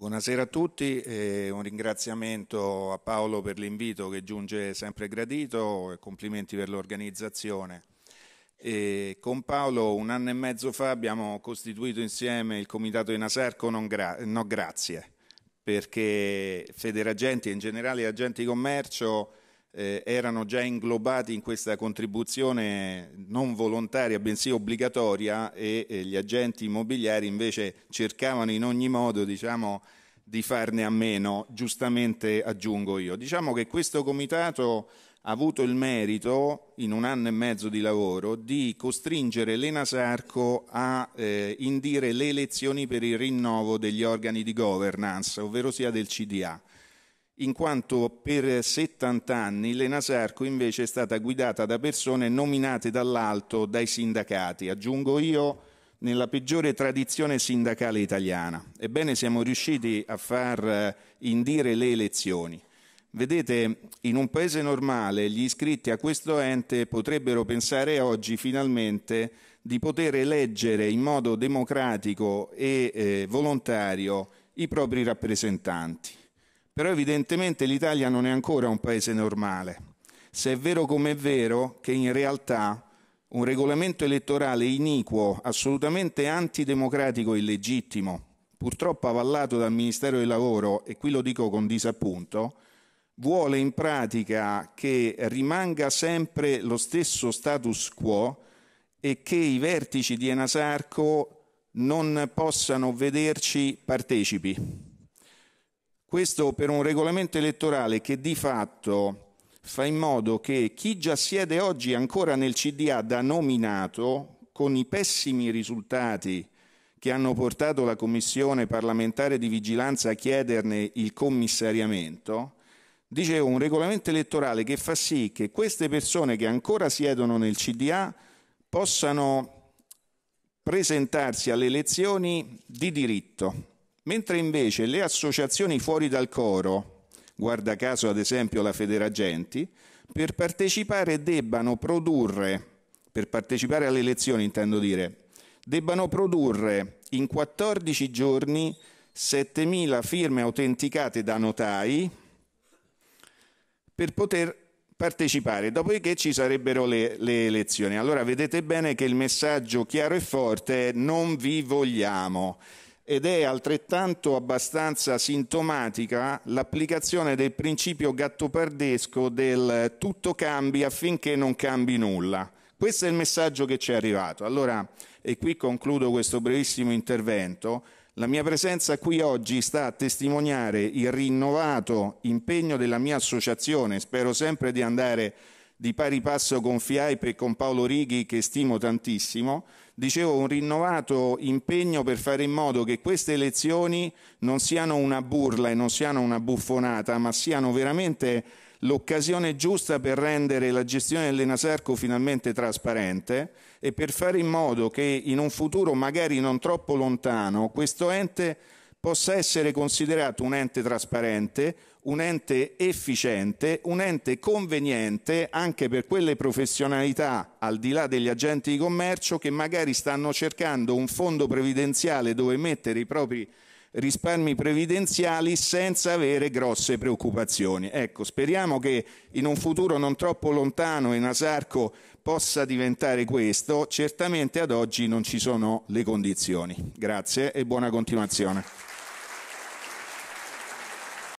Buonasera a tutti e un ringraziamento a Paolo per l'invito che giunge sempre gradito e complimenti per l'organizzazione. E con Paolo un anno e mezzo fa abbiamo costituito insieme il comitato di Nasarco non gra- No Grazie perché Federagenti e in generale agenti commercio eh, erano già inglobati in questa contribuzione non volontaria bensì obbligatoria e, e eh, gli agenti immobiliari invece cercavano in ogni modo diciamo, di farne a meno, giustamente aggiungo io. Diciamo che questo comitato ha avuto il merito, in un anno e mezzo di lavoro, di costringere l'Enasarco a eh, indire le elezioni per il rinnovo degli organi di governance, ovvero sia del CDA in quanto per 70 anni l'Enasarco invece è stata guidata da persone nominate dall'alto dai sindacati, aggiungo io nella peggiore tradizione sindacale italiana. Ebbene siamo riusciti a far eh, indire le elezioni. Vedete, in un paese normale gli iscritti a questo ente potrebbero pensare oggi finalmente di poter eleggere in modo democratico e eh, volontario i propri rappresentanti. Però evidentemente l'Italia non è ancora un paese normale. Se è vero come è vero che in realtà un regolamento elettorale iniquo, assolutamente antidemocratico e illegittimo, purtroppo avallato dal Ministero del Lavoro, e qui lo dico con disappunto, vuole in pratica che rimanga sempre lo stesso status quo e che i vertici di Enasarco non possano vederci partecipi. Questo per un regolamento elettorale che di fatto fa in modo che chi già siede oggi ancora nel CDA da nominato, con i pessimi risultati che hanno portato la Commissione parlamentare di vigilanza a chiederne il commissariamento, dicevo un regolamento elettorale che fa sì che queste persone che ancora siedono nel CDA possano presentarsi alle elezioni di diritto, mentre invece le associazioni fuori dal coro, guarda caso ad esempio la Federagenti, per partecipare debbano produrre, per partecipare alle elezioni intendo dire, debbano produrre in 14 giorni 7.000 firme autenticate da notai per poter partecipare, dopodiché ci sarebbero le, le, elezioni. Allora vedete bene che il messaggio chiaro e forte è non vi vogliamo ed è altrettanto abbastanza sintomatica l'applicazione del principio gattopardesco del tutto cambi affinché non cambi nulla. Questo è il messaggio che ci è arrivato. Allora, e qui concludo questo brevissimo intervento, la mia presenza qui oggi sta a testimoniare il rinnovato impegno della mia associazione, spero sempre di andare di pari passo con FIAIP e con Paolo Righi, che stimo tantissimo, dicevo un rinnovato impegno per fare in modo che queste elezioni non siano una burla e non siano una buffonata, ma siano veramente l'occasione giusta per rendere la gestione dell'Enasarco finalmente trasparente e per fare in modo che in un futuro magari non troppo lontano questo ente possa essere considerato un ente trasparente, un ente efficiente, un ente conveniente anche per quelle professionalità al di là degli agenti di commercio che magari stanno cercando un fondo previdenziale dove mettere i propri risparmi previdenziali senza avere grosse preoccupazioni. Ecco, speriamo che in un futuro non troppo lontano in Asarco possa diventare questo, certamente ad oggi non ci sono le condizioni. Grazie e buona continuazione.